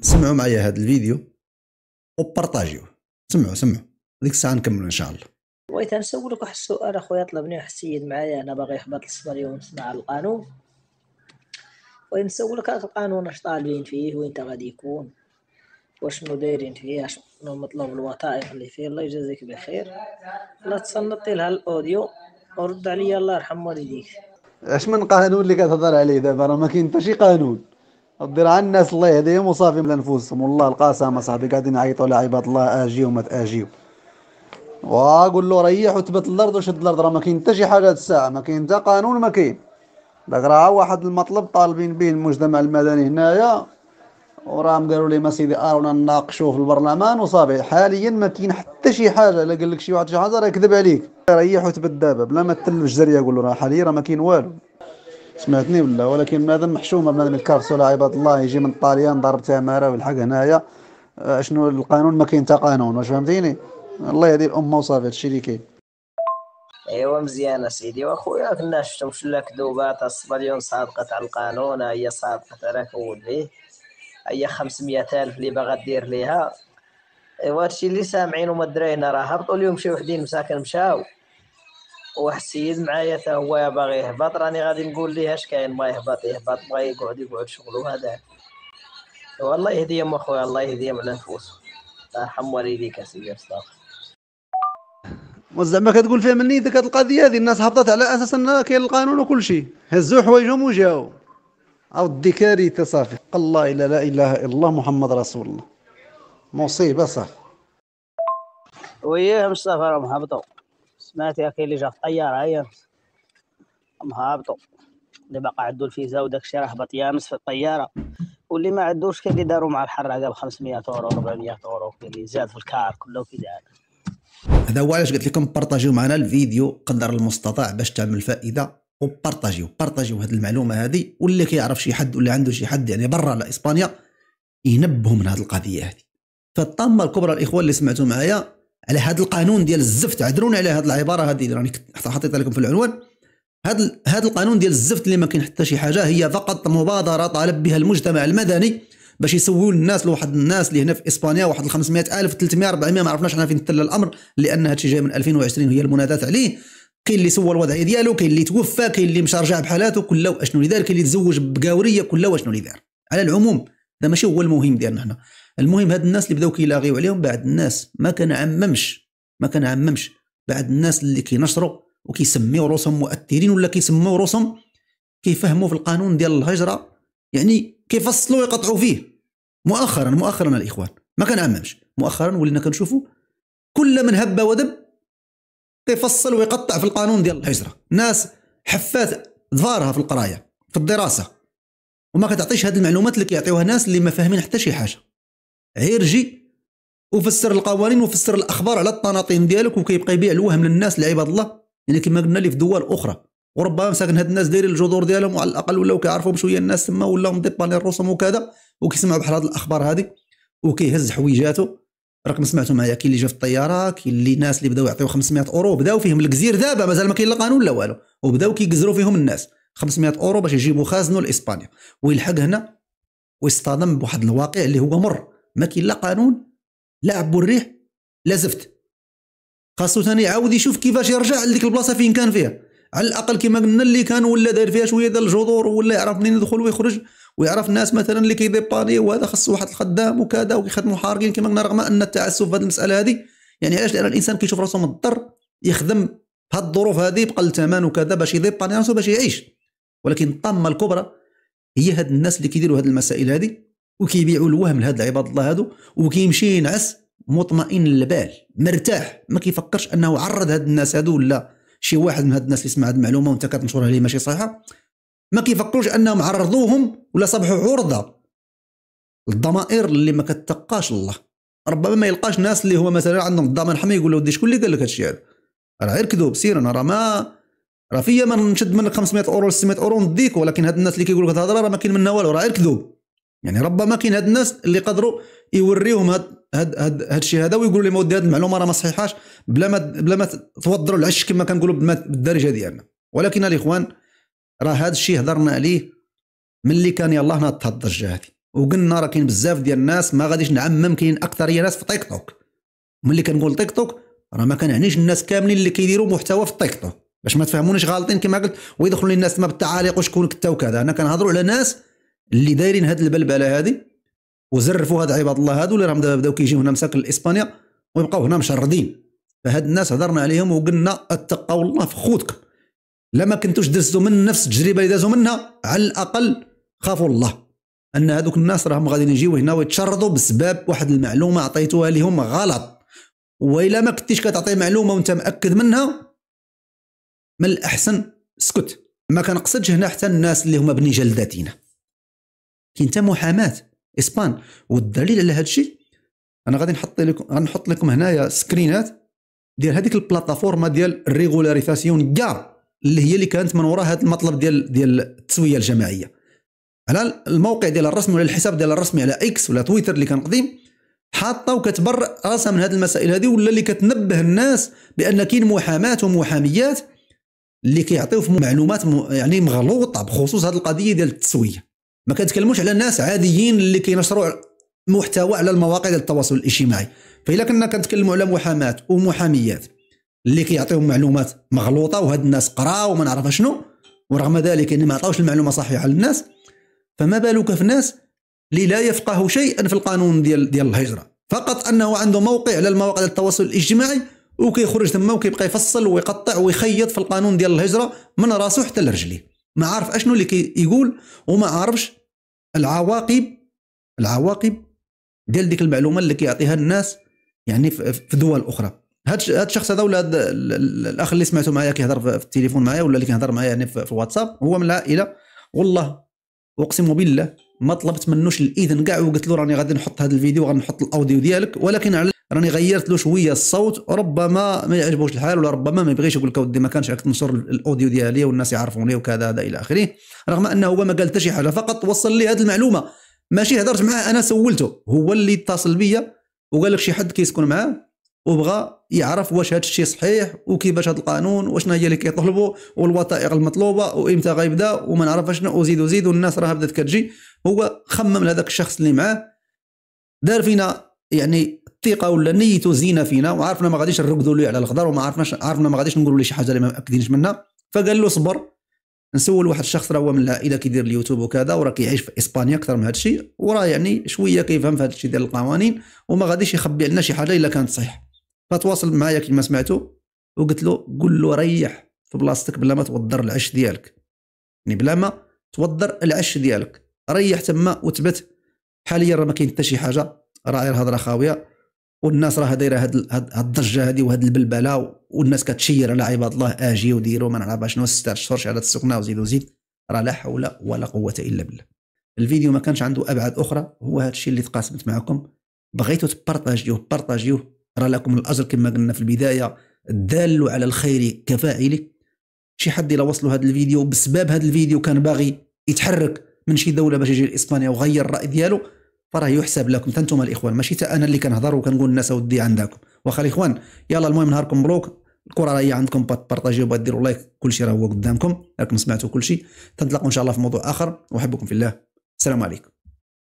سمعوا معايا هذا الفيديو وبارطاجيوه سمعوا سمعوا ديك الساعه نكمل ان شاء الله بغيت نسولك واحد السؤال اخويا طلبني واحد السيد معايا انا باغي يحبط الصبر يوم ونسمع القانون بغيت نسولك هذا القانون اش طالبين فيه وين انت غادي يكون وشنو دايرين فيه شنو مطلوب الوثائق اللي فيه الله يجازيك بخير لا تصنطي لها الاوديو ورد عليا الله يرحم والديك اش من قانون اللي كتهضر عليه دابا راه ما كاين حتى شي قانون دير الناس الله يهديهم وصافي من انفسهم والله القاسم صاحبي قاعدين يعيطوا على عباد الله اجيو ما تاجيو واقول له ريح وثبت الارض وشد الارض راه ما كاين حتى شي حاجه الساعه ما كاين حتى قانون ما كاين داك راه واحد المطلب طالبين به المجتمع المدني هنايا وراهم قالوا لي ما سيدي ارونا نناقشوه في البرلمان وصافي حاليا ما كاين حتى شي حاجه الا قال لك شي واحد شي حاجه راه يكذب عليك ريح وتبت دابا بلا ما تلف الجزريه قول له راه حاليا راه ما كاين والو سمعتني ولا ولكن مادام محشومه مادام الكارسولا عباد الله يجي من طاليان ضرب تماره والحق هنايا آه، شنو القانون ما كاين حتى قانون واش فهمتيني الله يهدي الامه وصافي هادشي اللي كاين ايوا مزيان سيدي واخويا كنا شفتهم شلا كذوبات الصبليون صادقت على القانون هي صادقت على كولي هي 500 الف اللي باغا دير ليها ايوا هادشي اللي سامعين وما دراينا راه هبطوا اليوم شي وحدين مساكن مشاو واحد السيد معايا تا هو باغي يهبط راني غادي نقول ليه اش كاين بغا يهبط يهبط بغا يقعد يقعد شغلو هذا والله يهديهم اخويا الله يهديهم على نفوسهم ارحم يرحم والديك اسيدي الصدق زعما كتقول فيها مني ديك القضيه هذه الناس هبطت على اساس ان كاين القانون وكل شيء هزوا حوايجهم وجاو اودي كارثه صافي الله الا لا اله الا الله محمد رسول الله مصيبه صافي وياهم راهم هبطوا سمعت اخي اللي جا في الطيارة هيا هم هابطوا اللي باقا عندو الفيزا وداك الشيء راه هبط يامس في الطيارة واللي ما عندوش كان اللي داروا مع الحراقة ب 500 اورو 400 اورو اللي زاد في الكار كله كذا هذا هو علاش قلت لكم بارطاجيو معنا الفيديو قدر المستطاع باش تعمل فائده وبارطاجيو بارطاجيو هذه المعلومه هذه واللي كيعرف شي حد واللي عنده شي حد يعني برا على اسبانيا ينبهوا من هذه القضيه هذه فالطامه الكبرى الاخوان اللي سمعتوا معايا على هذا القانون ديال الزفت عذرونا على هذه العباره هذه راني حطيتها لكم في العنوان هذا هذا القانون ديال الزفت اللي ما كاين حتى شي حاجه هي فقط مبادره طالب بها المجتمع المدني باش يسولوا الناس لواحد الناس اللي هنا في اسبانيا واحد 500 الف 300 400 ما عرفناش حنا فين تلا الامر لان هادشي جاي من 2020 هي المنادات عليه كاين اللي سوى الوضعيه ديالو كاين اللي توفى كاين اللي مشى رجع بحالاته كله واشنو اللي دار كاين اللي تزوج بقاوريه كله واشنو اللي دار على العموم هذا ماشي هو المهم ديالنا حنا المهم هاد الناس اللي بداو كيلاغيو عليهم بعد الناس ما كنعممش ما كنعممش بعد الناس اللي كينشروا وكيسميو روسهم مؤثرين ولا كيسميو روسهم كيفهموا في القانون ديال الهجره يعني كيفصلوا يقطعوا فيه مؤخرا مؤخرا الاخوان ما كنعممش مؤخرا ولينا كنشوفوا كل من هب ودب كيفصل ويقطع في القانون ديال الهجره ناس حفات ظهرها في القرايه في الدراسه وما كتعطيش هذه المعلومات اللي كيعطيوها الناس اللي ما فاهمين حتى شي حاجه غير جي وفسر القوانين وفسر الاخبار على الطناطين ديالك وكيبقى يبيع الوهم للناس لعباد الله يعني كما قلنا اللي في دول اخرى وربما مساكن هاد الناس دايرين الجذور ديالهم وعلى الاقل ولاو كيعرفوا بشويه الناس تما ولاو مديبانين راسهم وكذا وكيسمعوا بحال هاد الاخبار هادي وكيهز حويجاته راكم سمعتوا معايا كاين اللي جا في الطياره كاين اللي ناس اللي بداو يعطيو 500 اورو بداو فيهم الجزير دابا مازال ما كاين لا قانون لا والو وبداو كيجزروا فيهم الناس 500 اورو باش يجيبوا خازنو لاسبانيا ويلحق هنا ويصطدم بواحد الواقع اللي هو مر ما كاين لا قانون لا عبو الريح لا زفت خاصو ثاني يعاود يشوف كيفاش يرجع لديك البلاصه فين كان فيها على الاقل كما قلنا اللي كان ولا داير فيها شويه ديال الجذور ولا يعرف منين يدخل ويخرج ويعرف الناس مثلا اللي كيديباني وهذا خصو واحد الخدام وكذا وكيخدموا حارقين كما قلنا رغم ان التعسف في هذه المساله هذه يعني علاش لان الانسان كيشوف راسو مضطر يخدم بهذه الظروف هذه بقل الثمن وكذا باش يديباني راسو باش يعيش ولكن الطامه الكبرى هي هاد الناس اللي كيديروا هاد المسائل هذه وكيبيعوا الوهم لهاد العباد الله هادو وكيمشي ينعس مطمئن البال مرتاح ما كيفكرش انه عرض هاد الناس هادو ولا شي واحد من هاد الناس اللي سمع هاد المعلومه وانت كتنشرها ليه ماشي صحيحه ما كيفكروش انهم عرضوهم ولا صبحوا عرضه للضمائر اللي ما كتقاش الله ربما ما يلقاش ناس اللي هو مثلا عندهم الضمان حمي يقول له ودي شكون اللي قال لك هادشي هذا راه غير كذوب سير انا راه ما راه فيا ما نشد منك 500 اورو 600 اورو نديك ولكن هاد الناس اللي كيقول لك هاد الهضره راه ما كاين منها والو راه غير كذوب يعني ربما كاين هاد الناس اللي قدروا يوريهم هاد هاد هاد, هاد الشيء هذا ويقولوا لهم ودي هاد المعلومه راه ما صحيحاش بلا ما بلا ما توضروا العش كما كنقولوا بالدارجه ديالنا ولكن الاخوان راه هاد الشيء هضرنا عليه ملي كان يلاه ناط هاد الضجه هذه وقلنا راه كاين بزاف ديال الناس ما غاديش نعمم كاين اكثريه ناس في تيك توك ملي كنقول تيك توك راه ما كنعنيش الناس كاملين اللي كيديروا محتوى في تيك توك باش ما تفهمونيش غالطين كما قلت ويدخلوا لي الناس تما بالتعاليق وشكون كتا وكذا انا كنهضروا على ناس اللي دايرين هاد البلبله هذه وزرفوا هاد عباد الله هادو اللي راهم دابا بداو كيجيو هنا مساكن لاسبانيا ويبقاو هنا مشردين فهاد الناس هضرنا عليهم وقلنا اتقوا الله في خوتكم لما كنتوش دزتوا من نفس التجربه اللي دازوا منها على الاقل خافوا الله ان هذوك الناس راهم غاديين يجيو هنا ويتشردوا بسبب واحد المعلومه عطيتوها لهم غلط والا ما كنتيش كتعطي معلومه وانت مأكد منها من الاحسن اسكت ما كنقصدش هنا حتى الناس اللي هما بني جلداتنا كاين حتى محاماه اسبان والدليل على هذا الشيء انا غادي نحط لكم غنحط لكم هنايا سكرينات ديال هذيك البلاتفورما ديال ريغولاريفاسيون كاع اللي هي اللي كانت من وراء هذا المطلب ديال ديال التسويه الجماعيه على الموقع ديال الرسمي ولا الحساب ديال الرسمي على اكس ولا تويتر اللي كان قديم حاطه وكتبرئ راسها من هذه المسائل هذه ولا اللي كتنبه الناس بان كاين محاماه ومحاميات اللي كيعطيو في معلومات يعني مغلوطه بخصوص هذه القضيه ديال التسويه ما كنتكلموش على ناس عاديين اللي كينشروا محتوى على المواقع ديال التواصل الاجتماعي فاذا كنا كنتكلموا على محامات ومحاميات اللي كيعطيهم معلومات مغلوطه وهاد الناس قراو وما نعرف شنو ورغم ذلك ان ما عطاوش المعلومه صحيحه للناس فما بالك في الناس اللي لا يفقه شيئا في القانون ديال ديال الهجره فقط انه عنده موقع على المواقع ديال التواصل الاجتماعي وكيخرج تما وكيبقى يفصل ويقطع ويخيط في القانون ديال الهجره من راسو حتى لرجليه ما عارف اشنو اللي كيقول وما عارفش العواقب العواقب ديال ديك المعلومه اللي كيعطيها الناس يعني في دول اخرى هاد الشخص هذا ولا الاخ اللي سمعته معايا كيهضر في التليفون معايا ولا اللي كيهضر معايا يعني في الواتساب هو من العائله والله اقسم بالله ما طلبت منوش الاذن كاع وقلت له راني غادي نحط هذا الفيديو وغنحط الاوديو ديالك ولكن على راني غيرت له شويه الصوت ربما ما يعجبوش الحال ولا ربما ما يبغيش يقول لك ودي ما كانش عندك تنشر الاوديو ديالي والناس يعرفوني وكذا هذا الى اخره رغم انه هو ما قال حتى شي حاجه فقط وصل لي هذه المعلومه ماشي هدرت معاه انا سولته هو اللي اتصل بيا وقال لك شي حد كيسكن معاه وبغى يعرف واش هذا الشيء صحيح وكيفاش هذا القانون وشنا هي اللي كيطلبوا والوثائق المطلوبه وامتى غيبدا وما نعرف شنو وزيد وزيد والناس راه بدات كتجي هو خمم لهذاك الشخص اللي معاه دار فينا يعني الثقه ولا نيته زينه فينا وعرفنا ما غاديش نركضوا له على الخضر وما عرفناش عرفنا ما غاديش نقولوا له شي حاجه اللي ما مأكدينش منها فقال له صبر نسول واحد الشخص راه هو من العائله كيدير اليوتيوب وكذا وراه كيعيش في اسبانيا اكثر من هذا الشيء وراه يعني شويه كيفهم في هذا الشيء ديال القوانين وما غاديش يخبي علينا شي حاجه الا كانت صحيح فتواصل معايا كما سمعتو وقلت له قول له ريح في بلاصتك بلا ما توضر العش ديالك يعني بلا ما توضر العش ديالك ريح تما وثبت حاليا راه ما كاين حتى شي حاجه راه غير هضره خاويه والناس راه دايره هاد هاد الضجه هادي وهاد البلبله والناس كتشير على عباد الله اجي وديروا ما نعرف شنو ست شهور على السكنه وزيد وزيد راه لا حول ولا قوه الا بالله الفيديو ما كانش عنده ابعاد اخرى هو هذا الشيء اللي تقاسمت معكم بغيتو تبارطاجيوه بارطاجيوه راه لكم الاجر كما قلنا في البدايه الدال على الخير كفاعله شي حد الا وصلوا هذا الفيديو بسبب هذا الفيديو كان باغي يتحرك من شي دوله باش يجي لاسبانيا وغير الراي ديالو فراه يحسب لكم انتم الاخوان ماشي انا اللي كنهضر وكنقول الناس اودي عندكم واخا الاخوان يلا المهم نهاركم مبروك الكره راهي عندكم بارطاجيو ديروا لايك كلشي راه هو قدامكم راكم سمعتوا كلشي تنطلقوا ان شاء الله في موضوع اخر واحبكم في الله السلام عليكم